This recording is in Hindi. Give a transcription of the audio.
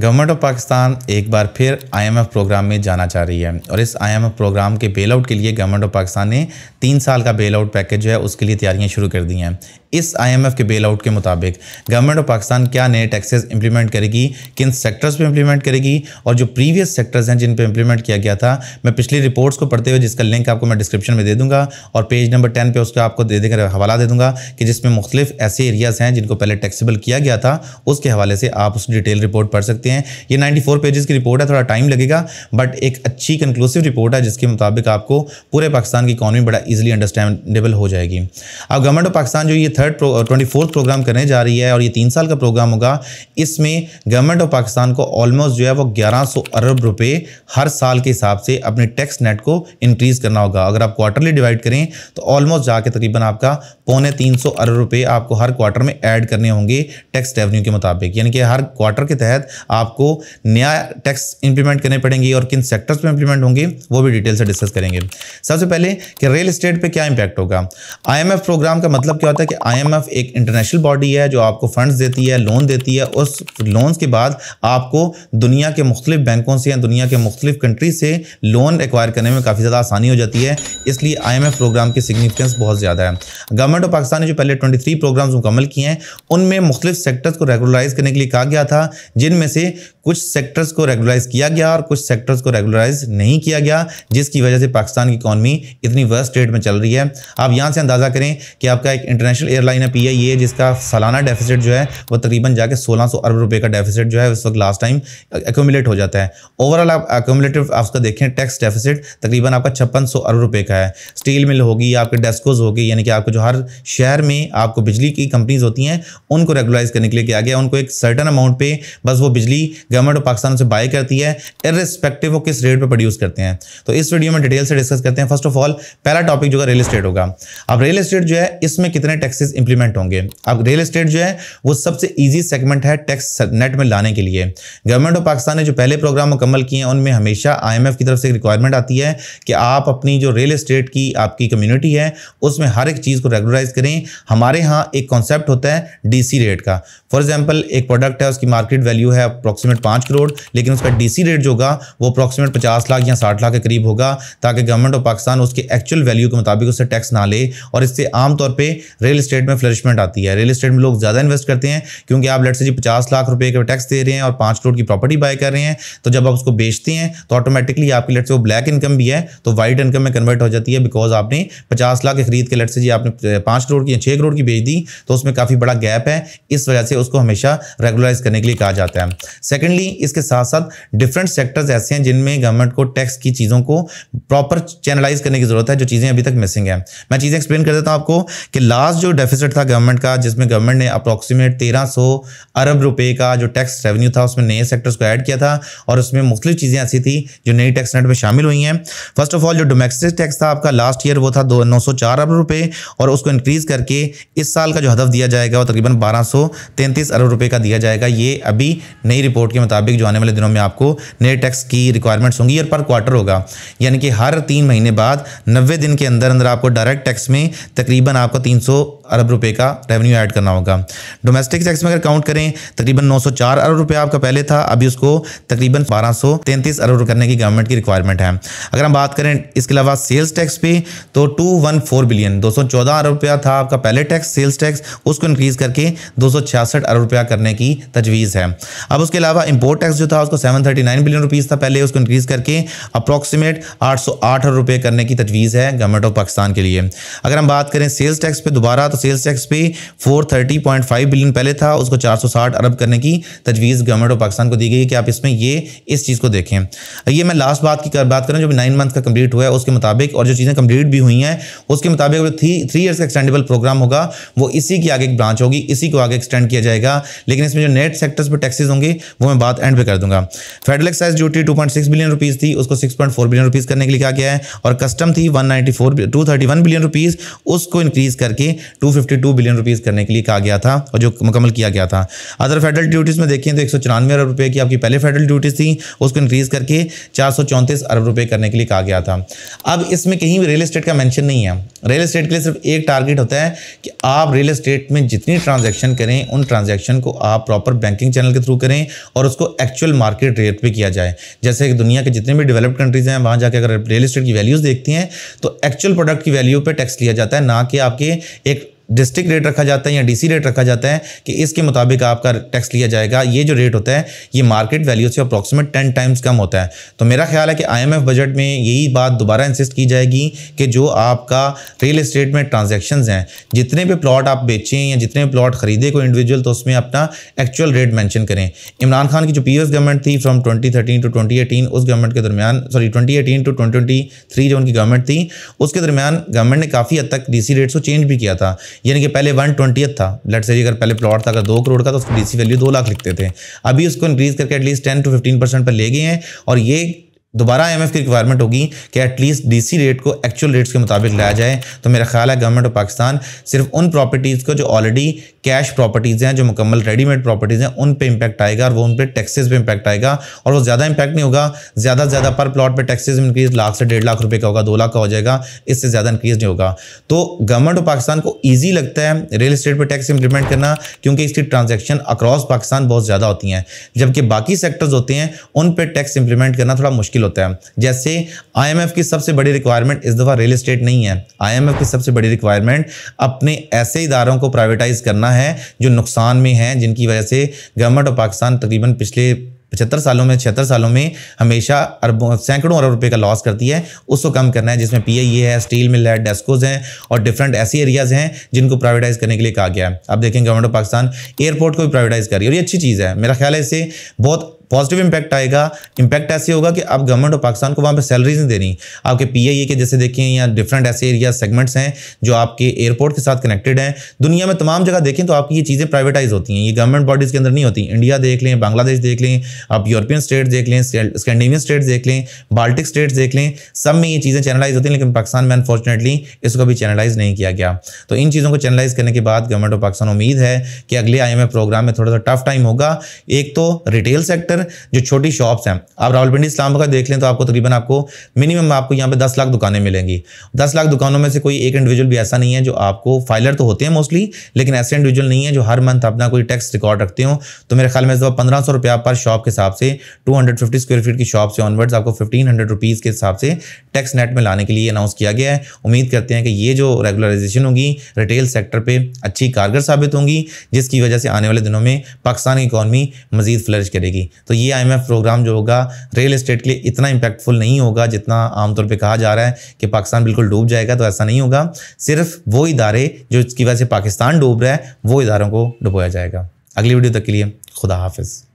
गवर्नमेंट ऑफ पाकिस्तान एक बार फिर आईएमएफ प्रोग्राम में जाना चाह रही है और इस आईएमएफ प्रोग्राम के बेल आउट के लिए गवर्नमेंट ऑफ पाकिस्तान ने तीन साल का बेल आउट पैकेज जो है उसके लिए तैयारियां शुरू कर दी हैं इस आईएमएफ के बेल आउट के मुताबिक गवर्नमेंट ऑफ पाकिस्तान क्या नए टैक्सेस इंप्लीमेंट करेगी किन सेक्टर्स पर इंप्लीमेंट करेगी और जो प्रीवियस सेक्टर्स हैं जिन पर इंप्लीमेंट किया गया था मैं पिछली रिपोर्ट्स को पढ़ते हुए जिसका लिंक आपको मैं डिस्क्रिप्शन में दे दूँगा और पेज नंबर टेन पर उसका आपको दे देकर हवाला दे दूँगा कि जिसमें मुख्तलिफ ऐसे एरियाज़ हैं जिनको पहले टैक्सीबल किया गया था उसके हवाले से आप उस डिटेल रिपोर्ट पढ़ सकते सकते हैं ये 94 पेजेस की रिपोर्ट है थोड़ा टाइम लगेगा बट एक अच्छी कंक्लूसिव रिपोर्ट है जिसके मुताबिक आपको पूरे पाकिस्तान की इकॉनमी बड़ा ईजिली अंडरस्टैंडेबल हो जाएगी अब गवर्नमेंट ऑफ पाकिस्तान जो ये थर्ड ट्वेंटी प्रोग्राम करने जा रही है और ये तीन साल का प्रोग्राम होगा इसमें गवर्नमेंट ऑफ पाकिस्तान को ऑलमोस्ट जो है वो ग्यारह अरब रुपये हर साल के हिसाब से अपने टैक्स नेट को इंक्रीज़ करना होगा अगर आप क्वार्टरली डिवाइड करें तो ऑलमोस्ट जाके तकरीबन आपका पौने तीन अरब रुपये आपको हर क्वार्टर में ऐड करने होंगे टैक्स रेवन्यू के मुताबिक यानी कि हर क्वार्टर के तहत आपको नया टैक्स इंप्लीमेंट करने पड़ेंगे और किन सेक्टर्स में इंप्लीमेंट होंगे वो भी डिटेल से डिस्कस करेंगे सबसे पहले कि रियल इस्टेट पे क्या इंपैक्ट होगा आईएमएफ प्रोग्राम का मतलब क्या होता है कि आईएमएफ एक इंटरनेशनल बॉडी है जो आपको फंड्स देती है लोन देती है उस लोन्स के बाद आपको दुनिया के मुख्तलिफ बैंकों से या दुनिया के मुख्तलिफ कंट्री से लोन एक्वायर करने में काफ़ी ज़्यादा आसानी हो जाती है इसलिए आई प्रोग्राम की सिग्निफिकेंस बहुत ज़्यादा है गवर्नमेंट ऑफ पाकिस्तान ने जो पहले ट्वेंटी प्रोग्राम्स मुकम्मल किए हैं उनमें मुख्तलिफ सेक्टर्स को रेगुलराइज करने के लिए कहा गया था जिनमें से कुछ सेक्टर्स को रेगुलराइज किया गया और कुछ सेक्टर्स को रेगुलराइज नहीं किया गया जिसकी वजह से पाकिस्तान की इकॉनमी इतनी वर्स्ट स्टेट में चल रही है आप यहाँ से अंदाज़ा करें कि आपका एक इंटरनेशनल एयरलाइन है पी ये जिसका सालाना डेफिसिट जो है वो तकरीबन जाके 1600 अरब रुपये का डेफिसिट जो है उस वक्त लास्ट टाइम एकोमुलेट हो जाता है ओवरऑल आप एकोमुलेटिव आपका देखें टैक्स डेफिसिट तकरीबन आपका छप्पन अरब रुपये का है स्टील मिल होगी आपके डेस्कोज होगी यानी कि आपको जो हर शहर में आपको बिजली की कंपनीज होती हैं उनको रेगुलाइज करने के लिए किया गया उनको एक सर्टन अमाउंट पे बस वो बिजली बिजली गवर्नमेंट ऑफ पाकिस्तान से बाय करती है इरेस्पेक्टिव वो किस रेट पर प्रोड्यूस करते हैं तो इस वीडियो में डिटेल से डिस्कस करते हैं फर्स्ट ऑफ ऑल पहला टॉपिक जो है रियल स्टेट होगा अब रियल स्टेट जो है इसमें कितने टैक्सेस इंप्लीमेंट होंगे अब रियल स्टेट जो है वो सबसे ईजी सेगमेंट है टैक्स नेट में लाने के लिए गवर्नमेंट ऑफ पाकिस्तान ने जो पहले प्रोग्राम मुकम्मल किए हैं उनमें हमेशा आई की तरफ से रिक्वायरमेंट आती है कि आप अपनी जो रियल स्टेट की आपकी कम्युनिटी है उसमें हर एक चीज़ को रेगुलराइज करें हमारे यहाँ एक कॉन्सेप्ट होता है डीसी रेट का फॉर एग्जांपल एक प्रोडक्ट है उसकी मार्केट वैल्यू है अप्रॉक्सीमेट पाँच करोड़ लेकिन उसका डीसी रेट जो होगा वो अप्रॉक्सीमेट पचास लाख या साठ लाख के करीब होगा ताकि गवर्नमेंट ऑफ पाकिस्तान उसके एक्चुअल वैल्यू के मुताबिक उससे टैक्स ना ले और इससे आमतौर पर रियल इस्टेट में फ्लरिशमेंट आती है रियल स्टेट में लोग ज़्यादा इन्वेस्ट करते हैं क्योंकि आप लेट से जी पचास लाख रुपये का टैक्स दे रहे हैं और पाँच करोड़ की प्रॉपर्टी बाय कर रहे हैं तो जब आप उसको बेचते हैं तो ऑटोमेटिकली आपकी लेट से वो ब्लैक इनकम भी है तो वाइट इनकम में कन्वर्ट हो जाती है बिकॉज आपने पचास लाख के खरीद के लेट से जी आपने पाँच करोड़ की या छः करोड़ की बेच दी तो उसमें काफ़ी बड़ा गैप है इस वजह से उसको हमेशा रेगुलराइज करने के लिए कहा जाता है सेकेंडली इसके साथ साथ डिफरेंट सेक्टर्स ऐसे हैं जिनमें गवर्नमेंट को टैक्स की चीज़ों को प्रॉपर चैनलाइज करने की ज़रूरत है जो चीज़ें अभी तक मिसिंग हैं मैं चीज़ें एक्सप्लेन कर देता हूँ आपको कि लास्ट जो डेफिसिट था गवर्नमेंट का जिसमें गवर्नमेंट ने अप्रॉक्सीमेट तेरह अरब रुपये का जो टैक्स रेवेन्यू था उसमें नए सेक्टर्स को ऐड किया था और उसमें मुख्तु चीज़ें ऐसी थी जो नई टैक्स नेट में शामिल हुई हैं फर्स्ट ऑफ ऑल जो डोमेस्टिक टैक्स था आपका लास्ट ईयर वो था दो नौ सौ चार अरब रुपये और उसको इंक्रीज़ करके इस साल का जो हदफ दिया जाएगा वो तकरीबन बारह सौ तैंतीस अरब रुपये का दिया जाएगा ये अभी नई नई रिपोर्ट के मुताबिक जो आने वाले दिनों में आपको नए टैक्स की रिक्वायरमेंट्स होंगी और पर क्वार्टर होगा यानी कि हर तीन महीने बाद नब्बे दिन के अंदर अंदर आपको डायरेक्ट टैक्स में तकरीबन आपको तीन अरब रुपये का रेवेन्यू ऐड करना होगा डोमेस्टिक टैक्स में अगर काउंट करें तकरीबन नौ अरब रुपये आपका पहले था अभी उसको तकरीबन बारह अरब करने की गवर्नमेंट की रिक्वायरमेंट है अगर हम बात करें इसके अलावा सेल्स टैक्स पे तो 214 बिलियन 214 अरब रुपया था आपका पहले टैक्स सेल्स टैक्स उसको इंक्रीज करके दो अरब रुपया करने की तजवीज़ है अब उसके अलावा इंपोर्ट टैक्स जो था उसको 739 बिलियन रुपीस था पहले उसको इंक्रीज करके अप्रॉक्सीमेट आठ सौ रुपए करने की तजवीज़ है गवर्नमेंट ऑफ पाकिस्तान के लिए अगर हम बात करें सेल्स टैक्स पे दोबारा तो सेल्स टैक्स पे 430.5 बिलियन पहले था उसको 460 अरब करने की तजवीज़ गवर्नमेंट ऑफ पाकिस्तान को दी गई है कि आप इसमें ये इस चीज़ को देखें ये मैं लास्ट बात की कर, बात करूँ जो नाइन मंथ का कम्प्लीट हुआ है उसके मुताबिक और जो चीज़ें कम्प्लीट भी हुई हैं उसके मुताबिक जो थ्री थ्री ईयर्स का एक्सटेंडेबल प्रोग्राम होगा वो इसी की आगे एक ब्रांच होगी इसी को आगे एक्सटेंड किया जाएगा लेकिन इसमें जो नेट सेक्टर्स पर टैक्सेज होंगे वो मैं बात एंड पे कर दूंगा federal excise duty 2.6 billion rupees थी उसको 6.4 बिलियन रुपीज़ करने के लिए क्या किया है और कस्टम थी 194 231 बिलियन रुपीज़ उसको इंक्रीज करके 252 बिलियन रुपीज़ करने के लिए कहा गया था और जो मुकम्मल किया गया था अदर फेडरल ड्यूटीज़ में देखें तो एक अरब रुपये की आपकी पहले फेडरल ड्यूटीज़ थी उसको इंक्रीज़ करके चार अरब रुपये करने के लिए कहा गया था अब इसमें कहीं भी रियल स्टेट का मैंशन नहीं है रियल स्टेट के लिए सिर्फ एक टारगेट होता है कि आप रियल स्टेट में जितनी ट्रांजेक्शन करें उन ट्रांजेक्शन को आप प्रॉपर बैंकिंग चैनल के थ्रू करें और उसको एक्चुअल मार्केट रेट पर किया जाए जैसे कि दुनिया के जितने भी डेवलप्ड कंट्रीज़ हैं वहाँ जाके अगर रियल इस्टेट की वैल्यूज़ देखती हैं तो एक्चुअल प्रोडक्ट की वैल्यू पर टैक्स लिया जाता है ना कि आपके एक डिस्ट्रिक्ट रेट रखा जाता है या डीसी रेट रखा जाता है कि इसके मुताबिक आपका टैक्स लिया जाएगा ये जो रेट होता है ये मार्केट वैल्यू से अप्रॉक्सीमेट टेन टाइम्स कम होता है तो मेरा ख्याल है कि आईएमएफ बजट में यही बात दोबारा इंसिस्ट की जाएगी कि जो आपका रियल इस्टेट में ट्रांजेक्शन हैं जितने भी प्लाट आप बेचें या जितने भी प्लाट खरीदे कोई इंडिविजुअल तो उसमें अपना एक्चुअल रेट मैंशन करें इमरान खान की जो पी गवर्नमेंट e थी from twenty thirteen to twenty eighteen उस गवर्नमेंट के दरमियान sorry twenty eighteen to twenty twenty three जो उनकी गवर्नमेंट थी उसके दरमियान गवर्नमेंट ने काफ़ी हद तक डी रेट्स को चेंज भी किया था यानी कि पहले वन ट्वेंटियथ था लेट से अगर पहले प्लॉट था अगर दो करोड़ का तो उसकी डीसी वैल्यू दो लाख लिखते थे अभी उसको इंक्रीज़ करके at least ten to fifteen percent पर ले गए हैं और ये दोबारा आईएमएफ की रिक्वायरमेंट होगी कि एटलीस्ट डीसी रेट को एक्चुअल रेट्स के मुताबिक लाया जाए तो मेरा ख्याल है गवर्नमेंट ऑफ पाकिस्तान सिर्फ उन प्रॉपर्टीज़ को जो ऑलरेडी कैश प्रॉपर्टीज़ हैं जो मुकम्मल रेडीमेड प्रॉपर्टीज़ हैं उन पे इंपैक्ट आएगा और वो उन पर टैक्सेस पे इंपैक्ट आएगा और वो ज़्यादा इंपैक्ट नहीं होगा ज़्यादा से ज़्यादा पर प्लाट पर टैक्सेज इंक्रीज लाख से डेढ़ लाख रुपये का होगा दो लाख का हो जाएगा इससे ज़्यादा इंक्रीज नहीं होगा तो गवर्नमेंट ऑफ पाकिस्तान को ईजी लगता है रियल इस्टेट पर टैक्स इंप्लीमेंट करना क्योंकि इसकी ट्रांजेक्शन अक्रॉस पाकिस्तान बहुत ज़्यादा होती हैं जबकि बाकी सेक्टर्स होते हैं उन पर टैक्स इंप्लीमेंट करना थोड़ा मुश्किल मुश्किल होता है जैसे आईएमएफ की सबसे बड़ी रिक्वायरमेंट इस दफ़ा रियल इस्टेट नहीं है आईएमएफ की सबसे बड़ी रिक्वायरमेंट अपने ऐसे इदारों को प्राइवेटाइज करना है जो नुकसान में हैं जिनकी वजह से गवर्नमेंट ऑफ पाकिस्तान तकरीबन पिछले पचहत्तर सालों में छिहत्तर सालों में हमेशा अरबों सैकड़ों अरब रुपए का लॉस करती है उसको कम करना है जिसमें पी आई है स्टील मिल है डेस्कोज हैं और डिफरेंट ऐसे एरियाज हैं जिनको प्राइवेटाइज करने के लिए कहा गया है अब देखें गवर्नमेंट ऑफ पाकिस्तान एयरपोर्ट को भी प्राइवेटाइज कर रही है और ये अच्छी चीज़ है मेरा ख्याल है इसे बहुत पॉजिटिव इम्पैक्ट आएगा इंपैक्ट ऐसे होगा कि आप गवर्नमेंट ऑफ पाकिस्तान को वहाँ पर सैलरीज नहीं देनी आपके पी के जैसे देखें या डिफरेंट ऐसे एरिया सेगमेंट्स हैं जो आपके एयरपोर्ट के साथ कनेक्टेड हैं दुनिया में तमाम जगह देखें तो आपकी ये चीज़ें प्राइवेटाइज होती हैं ये गवर्नमेंट बॉडीज़ के अंदर नहीं होती इंडिया देख लें बांग्लादेश देख लें आप यूरोपियन स्टेट देख लें स्कैंडिनेवियन स्टेट्स देख लें बाल्टिक स्टेट्स देख लें सब में ये चीज़ें चैनलाइज होती हैं लेकिन पाकिस्तान में अनफॉर्चुनेटली इसको भी चैनलाइज नहीं किया गया तो इन चीज़ों को चैनलाइज करने के बाद गवर्नमेंट ऑफ पाकिस्तान उम्मीद है कि अगले आई प्रोग्राम में थोड़ा सा टफ टाइम होगा एक तो रिटेल सेक्टर अंदर जो छोटी शॉप्स हैं आप रावलपिंडी इस्लाम का देख लें तो आपको तकरीबन आपको मिनिमम आपको यहाँ पे दस लाख दुकानें मिलेंगी दस लाख दुकानों में से कोई एक इंडिविजुअल भी ऐसा नहीं है जो आपको फाइलर तो होते हैं मोस्टली लेकिन ऐसे इंडिविजुअल नहीं है जो हर मंथ अपना कोई टैक्स रिकॉर्ड रखते हो तो मेरे ख्याल में इस दफा पंद्रह रुपया पर शॉप के हिसाब से टू स्क्वायर फीट की शॉप से ऑनवर्ड्स आपको फिफ्टीन हंड्रेड के हिसाब से टैक्स नेट में लाने के लिए अनाउंस किया गया है उम्मीद करते हैं कि ये जो रेगुलराइजेशन होगी रिटेल सेक्टर पर अच्छी कारगर साबित होंगी जिसकी वजह से आने वाले दिनों में पाकिस्तान की इकॉनमी मजीद फ्लरिश करेगी तो ये आई प्रोग्राम जो होगा रियल इस्टेट के लिए इतना इम्पैक्टफुल नहीं होगा जितना आमतौर पर कहा जा रहा है कि पाकिस्तान बिल्कुल डूब जाएगा तो ऐसा नहीं होगा सिर्फ वो इदारे जो इसकी वजह से पाकिस्तान डूब रहा है वो इदारों को डुबोया जाएगा अगली वीडियो तक के लिए खुदा हाफिज़